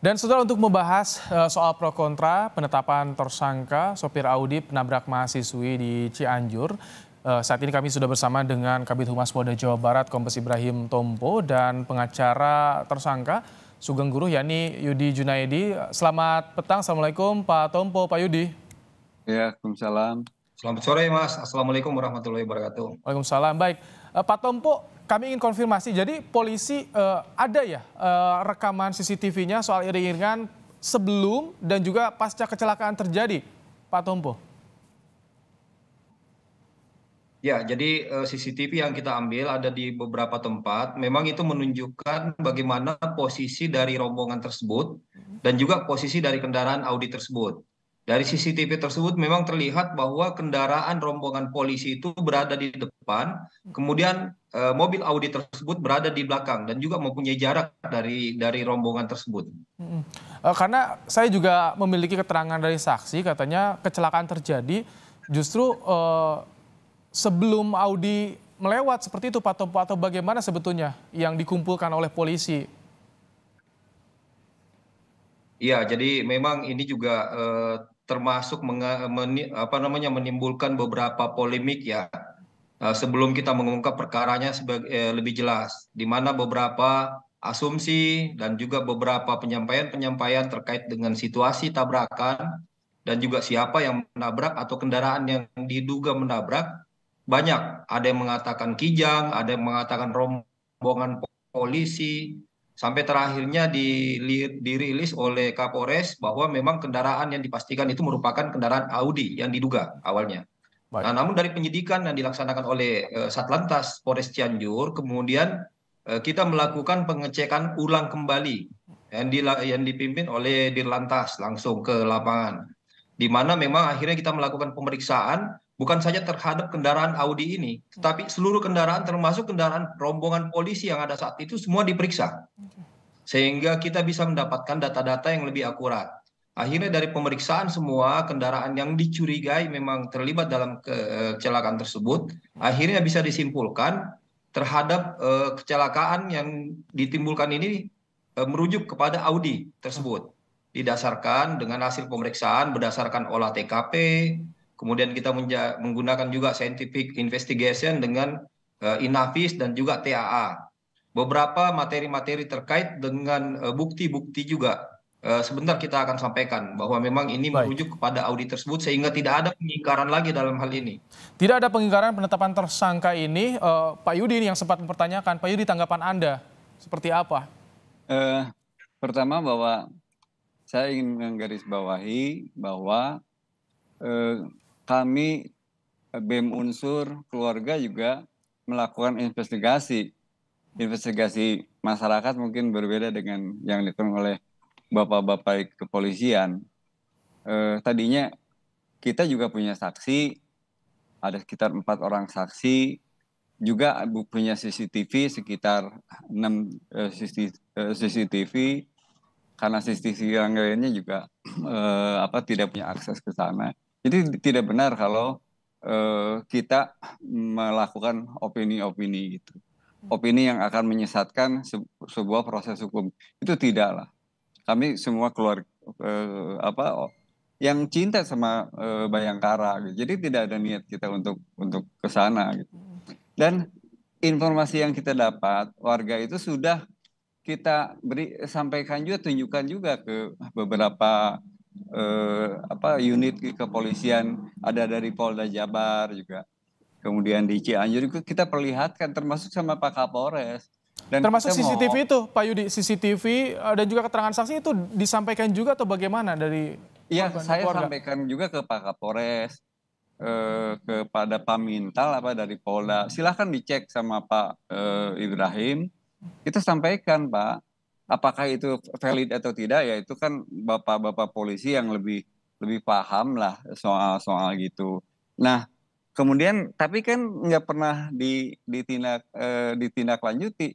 Dan setelah untuk membahas eh, soal pro kontra penetapan tersangka sopir Audi penabrak mahasiswi di Cianjur. Eh, saat ini kami sudah bersama dengan Kabit Humas Polda Jawa Barat Kompes Ibrahim Tompo dan pengacara tersangka Sugeng Guru yakni Yudi Junaidi. Selamat petang, Assalamualaikum Pak Tompo, Pak Yudi. Ya, Waalaikumsalam. Selamat sore Mas, Assalamualaikum warahmatullahi wabarakatuh. Waalaikumsalam, baik. Eh, Pak Tompo, kami ingin konfirmasi, jadi polisi uh, ada ya uh, rekaman CCTV-nya soal iring-iringan sebelum dan juga pasca kecelakaan terjadi, Pak Tompo? Ya, jadi eh, CCTV yang kita ambil ada di beberapa tempat. Memang itu menunjukkan bagaimana posisi dari rombongan tersebut dan juga posisi dari kendaraan Audi tersebut. Dari CCTV tersebut memang terlihat bahwa kendaraan rombongan polisi itu berada di depan, kemudian e, mobil Audi tersebut berada di belakang dan juga mempunyai jarak dari dari rombongan tersebut. Eh, karena saya juga memiliki keterangan dari saksi, katanya kecelakaan terjadi justru e, sebelum Audi melewat seperti itu Pak Tompo atau bagaimana sebetulnya yang dikumpulkan oleh polisi Ya, jadi memang ini juga eh, termasuk apa namanya menimbulkan beberapa polemik ya eh, sebelum kita mengungkap perkaranya eh, lebih jelas di mana beberapa asumsi dan juga beberapa penyampaian-penyampaian terkait dengan situasi tabrakan dan juga siapa yang menabrak atau kendaraan yang diduga menabrak banyak ada yang mengatakan kijang ada yang mengatakan rombongan polisi sampai terakhirnya dirilis oleh Kapolres bahwa memang kendaraan yang dipastikan itu merupakan kendaraan Audi yang diduga awalnya. Nah, Baik. Nah, namun dari penyidikan yang dilaksanakan oleh eh, Satlantas Polres Cianjur, kemudian eh, kita melakukan pengecekan ulang kembali yang, yang dipimpin oleh Dirlantas langsung ke lapangan, di mana memang akhirnya kita melakukan pemeriksaan bukan saja terhadap kendaraan Audi ini, tetapi hmm. seluruh kendaraan termasuk kendaraan rombongan polisi yang ada saat itu semua diperiksa. Sehingga kita bisa mendapatkan data-data yang lebih akurat. Akhirnya dari pemeriksaan semua kendaraan yang dicurigai memang terlibat dalam eh, kecelakaan tersebut, akhirnya bisa disimpulkan terhadap eh, kecelakaan yang ditimbulkan ini eh, merujuk kepada Audi tersebut. Hmm. Didasarkan dengan hasil pemeriksaan berdasarkan olah TKP, Kemudian kita menggunakan juga scientific investigation dengan uh, eh, INAFIS dan juga TAA. Beberapa materi-materi terkait dengan eh, bukti-bukti juga uh, sebentar kita akan sampaikan bahwa memang ini Baik. merujuk kepada audit tersebut sehingga tidak ada pengingkaran lagi dalam hal ini. Tidak ada pengingkaran penetapan tersangka ini. Uh, Pak Yudi ini yang sempat mempertanyakan. Pak Yudi tanggapan Anda seperti apa? Uh, pertama bahwa saya ingin menggarisbawahi bahwa kami BEM unsur keluarga juga melakukan investigasi. Investigasi masyarakat mungkin berbeda dengan yang dilakukan oleh bapak-bapak kepolisian. Eh, tadinya kita juga punya saksi, ada sekitar empat orang saksi, juga punya CCTV sekitar enam eh, CCTV eh, karena CCTV yang lainnya juga eh, apa tidak punya akses ke sana jadi tidak benar kalau uh, kita melakukan opini-opini itu, Opini yang akan menyesatkan se sebuah proses hukum itu tidaklah. Kami semua keluar uh, apa yang cinta sama uh, Bayangkara gitu. Jadi tidak ada niat kita untuk untuk ke sana gitu. Dan informasi yang kita dapat warga itu sudah kita beri sampaikan juga tunjukkan juga ke beberapa eh, apa unit kepolisian ada dari Polda Jabar juga. Kemudian di Cianjur itu kita perlihatkan termasuk sama Pak Kapolres. Dan termasuk CCTV mau, itu Pak Yudi, CCTV eh, dan juga keterangan saksi itu disampaikan juga atau bagaimana dari Iya, saya keluarga? sampaikan juga ke Pak Kapolres, eh, kepada Pak Mintal apa dari Polda. Silahkan dicek sama Pak eh, Ibrahim. Kita sampaikan, Pak apakah itu valid atau tidak ya itu kan bapak-bapak polisi yang lebih lebih paham lah soal-soal gitu. Nah, kemudian tapi kan nggak pernah di, ditindak eh, ditindaklanjuti.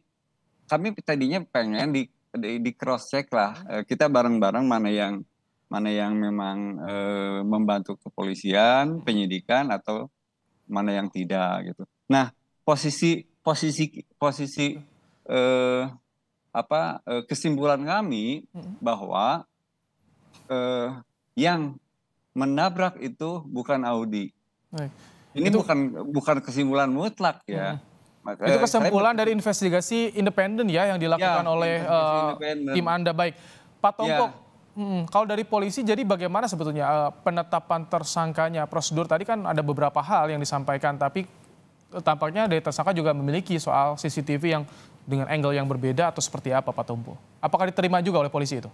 Kami tadinya pengen di di, di cross check lah e, kita bareng-bareng mana yang mana yang memang e, membantu kepolisian, penyidikan atau mana yang tidak gitu. Nah, posisi posisi posisi e, apa eh, kesimpulan kami bahwa eh, yang menabrak itu bukan Audi. Baik. Ini itu, bukan bukan kesimpulan mutlak ya. itu eh, kesimpulan saya, dari investigasi independen ya yang dilakukan ya, oleh uh, tim Anda baik. Pak ya. Tongkok, ya. Hmm, kalau dari polisi jadi bagaimana sebetulnya penetapan tersangkanya prosedur tadi kan ada beberapa hal yang disampaikan tapi tampaknya dari tersangka juga memiliki soal CCTV yang dengan angle yang berbeda atau seperti apa Pak Tumpu? Apakah diterima juga oleh polisi itu?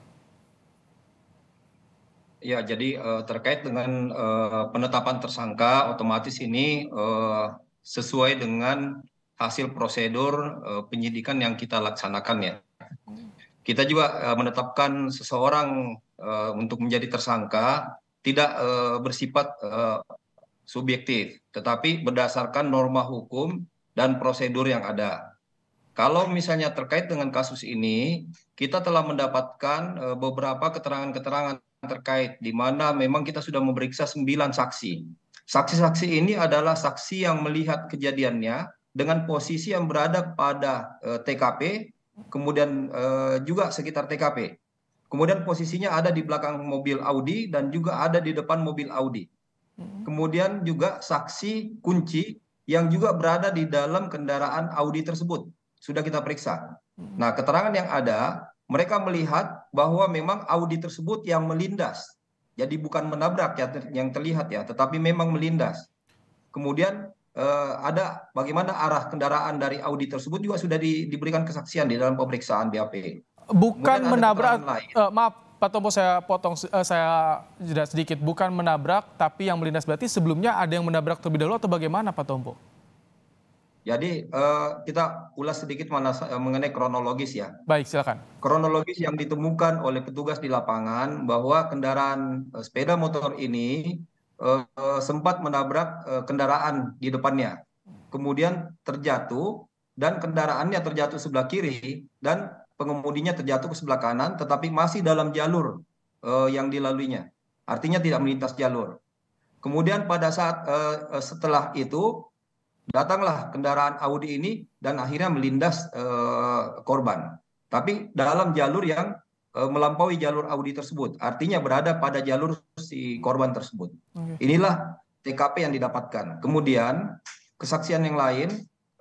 Ya, jadi uh, terkait dengan uh, penetapan tersangka, otomatis ini uh, sesuai dengan hasil prosedur uh, penyidikan yang kita laksanakan ya. Kita juga uh, menetapkan seseorang uh, untuk menjadi tersangka tidak uh, bersifat uh, subjektif, tetapi berdasarkan norma hukum dan prosedur yang ada. Kalau misalnya terkait dengan kasus ini, kita telah mendapatkan e, beberapa keterangan-keterangan terkait di mana memang kita sudah memeriksa sembilan saksi. Saksi-saksi ini adalah saksi yang melihat kejadiannya dengan posisi yang berada pada e, TKP, kemudian e, juga sekitar TKP. Kemudian posisinya ada di belakang mobil Audi dan juga ada di depan mobil Audi. Mm-hmm. Kemudian juga saksi kunci yang juga berada di dalam kendaraan Audi tersebut sudah kita periksa. Mm-hmm. Nah, keterangan yang ada, mereka melihat bahwa memang Audi tersebut yang melindas. Jadi bukan menabrak ya yang terlihat ya, tetapi memang melindas. Kemudian eh, ada bagaimana arah kendaraan dari Audi tersebut juga sudah di, diberikan kesaksian di dalam pemeriksaan BAP. Bukan menabrak, uh, maaf Pak Tompo saya potong eh, saya jeda sedikit, bukan menabrak tapi yang melindas berarti sebelumnya ada yang menabrak terlebih dahulu atau bagaimana Pak Tompo? Jadi uh, kita ulas sedikit mana, uh, mengenai kronologis ya. Baik, silakan. Kronologis yang ditemukan oleh petugas di lapangan bahwa kendaraan uh, sepeda motor ini uh, uh, sempat menabrak uh, kendaraan di depannya. Kemudian terjatuh dan kendaraannya terjatuh sebelah kiri dan pengemudinya terjatuh ke sebelah kanan tetapi masih dalam jalur uh, yang dilaluinya. Artinya tidak melintas jalur. Kemudian pada saat uh, setelah itu datanglah kendaraan Audi ini dan akhirnya melindas uh, korban. Tapi dalam jalur yang melampaui jalur Audi tersebut. Artinya berada pada jalur si korban tersebut. Inilah TKP yang didapatkan. Kemudian kesaksian yang lain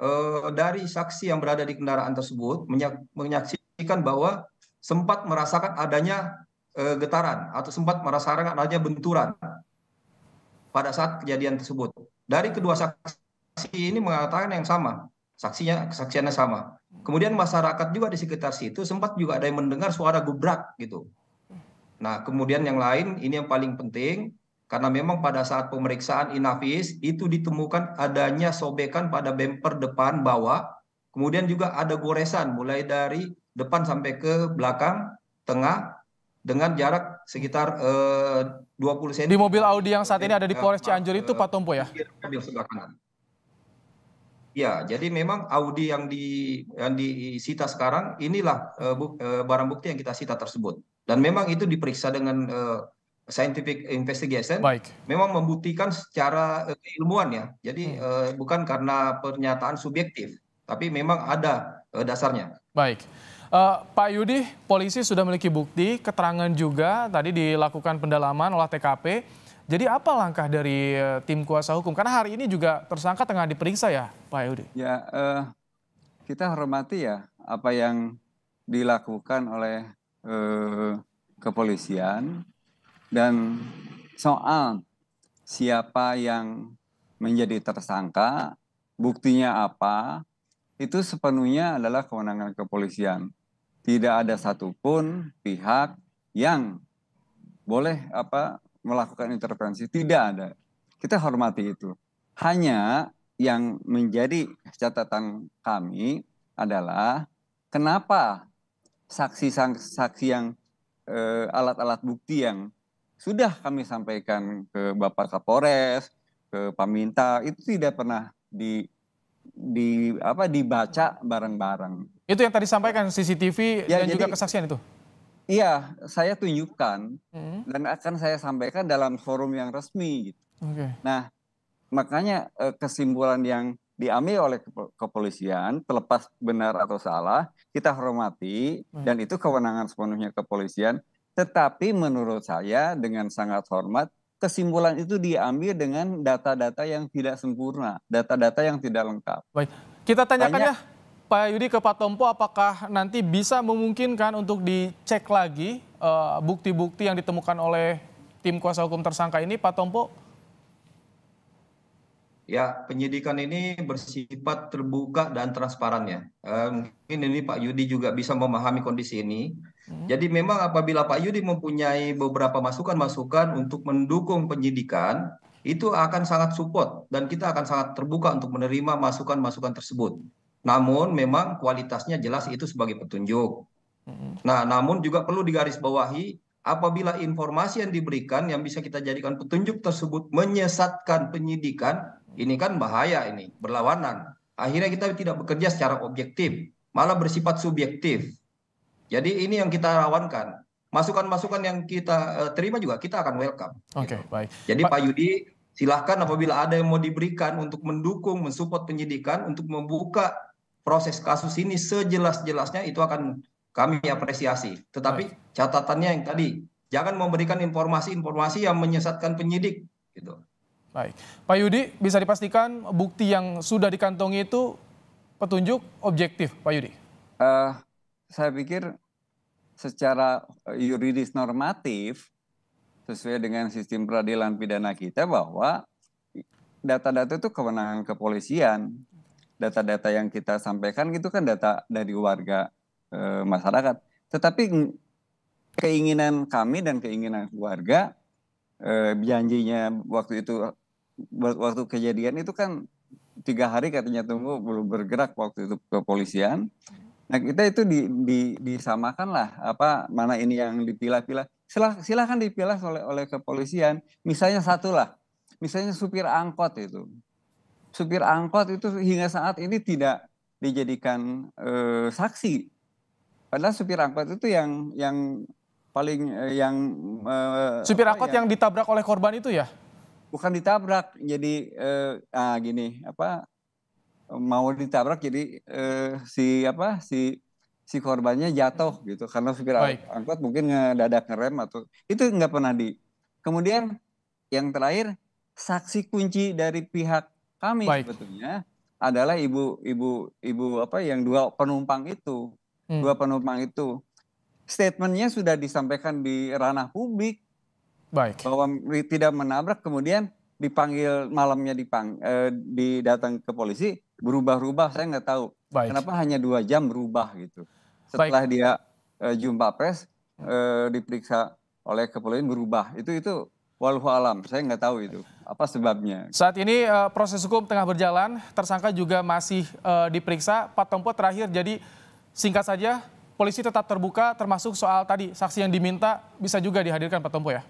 uh, dari saksi yang berada di kendaraan tersebut menyaksikan memastikan bahwa sempat merasakan adanya uh, getaran atau sempat merasakan adanya benturan pada saat kejadian tersebut. Dari kedua saksi ini mengatakan yang sama, saksinya kesaksiannya sama. Kemudian masyarakat juga di sekitar situ sempat juga ada yang mendengar suara gebrak gitu. Nah, kemudian yang lain ini yang paling penting karena memang pada saat pemeriksaan inavis itu ditemukan adanya sobekan pada bemper depan bawah, kemudian juga ada goresan mulai dari depan sampai ke belakang, tengah dengan jarak sekitar uh, 20 cm. Di mobil Audi yang saat ini ada di Polres Cianjur itu eh, Pak Tompo ya? Mobil sebelah kanan. Ya, jadi memang Audi yang di yang disita sekarang inilah uh, bu, uh, barang bukti yang kita sita tersebut. Dan memang itu diperiksa dengan uh, scientific investigation. Baik. Memang membuktikan secara uh, ilmuwan ya. Jadi hmm. uh, bukan karena pernyataan subjektif, tapi memang ada uh, dasarnya. Baik. Uh, Pak Yudi, polisi sudah memiliki bukti, keterangan juga tadi dilakukan pendalaman oleh TKP. Jadi apa langkah dari uh, tim kuasa hukum? Karena hari ini juga tersangka tengah diperiksa ya, Pak Yudi. Ya, uh, kita hormati ya apa yang dilakukan oleh uh, kepolisian dan soal siapa yang menjadi tersangka, buktinya apa, itu sepenuhnya adalah kewenangan kepolisian tidak ada satupun pihak yang boleh apa melakukan intervensi tidak ada kita hormati itu hanya yang menjadi catatan kami adalah kenapa saksi-saksi yang eh, alat-alat bukti yang sudah kami sampaikan ke Bapak Kapolres, ke Paminta itu tidak pernah di di apa dibaca bareng-bareng. Itu yang tadi sampaikan CCTV ya, dan jadi, juga kesaksian itu. Iya, saya tunjukkan hmm. dan akan saya sampaikan dalam forum yang resmi gitu. Okay. Nah, makanya eh, kesimpulan yang diambil oleh kepolisian terlepas benar atau salah kita hormati hmm. dan itu kewenangan sepenuhnya kepolisian tetapi menurut saya dengan sangat hormat kesimpulan itu diambil dengan data-data yang tidak sempurna, data-data yang tidak lengkap. Baik, kita tanyakan Banyak, ya Pak Yudi ke Pak Tompo apakah nanti bisa memungkinkan untuk dicek lagi eh, bukti-bukti uh, yang ditemukan oleh tim kuasa hukum tersangka ini Pak Tompo? Ya, penyidikan ini bersifat terbuka dan transparan ya. Eh, mungkin ini Pak Yudi juga bisa memahami kondisi ini Hmm. Jadi memang apabila Pak Yudi mempunyai beberapa masukan-masukan untuk mendukung penyidikan, itu akan sangat support dan kita akan sangat terbuka untuk menerima masukan-masukan tersebut. Namun memang kualitasnya jelas itu sebagai petunjuk. Hmm. Nah, namun juga perlu digarisbawahi apabila informasi yang diberikan yang bisa kita jadikan petunjuk tersebut menyesatkan penyidikan, ini kan bahaya ini, berlawanan. Akhirnya kita tidak bekerja secara objektif, malah bersifat subjektif. Jadi ini yang kita rawankan. Masukan-masukan yang kita eh, terima juga kita akan welcome. Oke, okay, gitu. baik. Jadi Pak Yudi silahkan apabila ada yang mau diberikan untuk mendukung, mensupport penyidikan untuk membuka proses kasus ini sejelas-jelasnya itu akan kami apresiasi. Tetapi baik. catatannya yang tadi, jangan memberikan informasi-informasi yang menyesatkan penyidik gitu. Baik. Pak Yudi, bisa dipastikan bukti yang sudah dikantongi itu petunjuk objektif, Pak Yudi? Uh, saya pikir secara eh, yuridis normatif sesuai dengan sistem peradilan pidana kita bahwa data-data itu kewenangan kepolisian. Data-data yang kita sampaikan itu kan data dari warga e, masyarakat. Tetapi keinginan kami dan keinginan warga, e, janjinya waktu itu waktu kejadian itu kan tiga hari katanya tunggu belum bergerak waktu itu kepolisian. Nah kita itu di, di, disamakan lah apa mana ini yang dipilah-pilah. Silah, silahkan dipilah oleh oleh kepolisian. Misalnya satu lah, misalnya supir angkot itu, supir angkot itu hingga saat ini tidak dijadikan e, saksi. Padahal supir angkot itu yang yang paling e, yang e, supir angkot yang, yang ditabrak oleh korban itu ya? Bukan ditabrak, jadi eh, ah gini apa mau ditabrak jadi eh, si apa si si korbannya jatuh gitu karena supir Baik. angkot mungkin ngedadak ngerem atau itu nggak pernah di kemudian yang terakhir saksi kunci dari pihak kami Baik. sebetulnya adalah ibu ibu ibu apa yang dua penumpang itu hmm. dua penumpang itu statementnya sudah disampaikan di ranah publik Baik. bahwa tidak menabrak kemudian dipanggil malamnya dipang eh, didatang ke polisi berubah-ubah saya nggak tahu. Baik. Kenapa hanya dua jam berubah gitu? Setelah Baik. dia uh, jumpa pres uh, diperiksa oleh kepolisian berubah. Itu itu Walhu alam, saya nggak tahu itu apa sebabnya. Saat ini uh, proses hukum tengah berjalan, tersangka juga masih uh, diperiksa. Pak Tompo terakhir, jadi singkat saja, polisi tetap terbuka, termasuk soal tadi saksi yang diminta bisa juga dihadirkan Pak Tompo ya.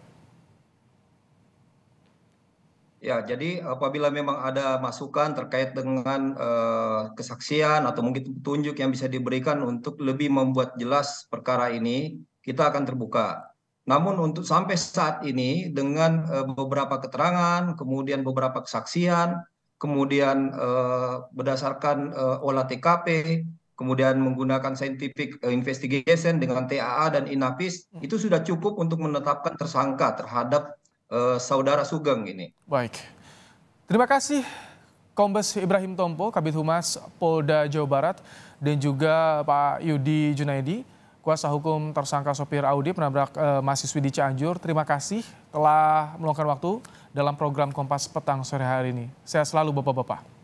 Ya, jadi apabila memang ada masukan terkait dengan uh, kesaksian atau mungkin petunjuk yang bisa diberikan untuk lebih membuat jelas perkara ini, kita akan terbuka. Namun untuk sampai saat ini dengan uh, beberapa keterangan, kemudian beberapa kesaksian, kemudian uh, berdasarkan uh, olah TKP, kemudian menggunakan scientific investigation dengan TAA dan INAPIS, ya. itu sudah cukup untuk menetapkan tersangka terhadap eh, saudara Sugeng ini. Baik. Terima kasih Kombes Ibrahim Tompo, Kabit Humas Polda Jawa Barat dan juga Pak Yudi Junaidi, kuasa hukum tersangka sopir Audi penabrak eh, mahasiswi di Cianjur. Terima kasih telah meluangkan waktu dalam program Kompas Petang sore hari ini. Sehat selalu Bapak-bapak.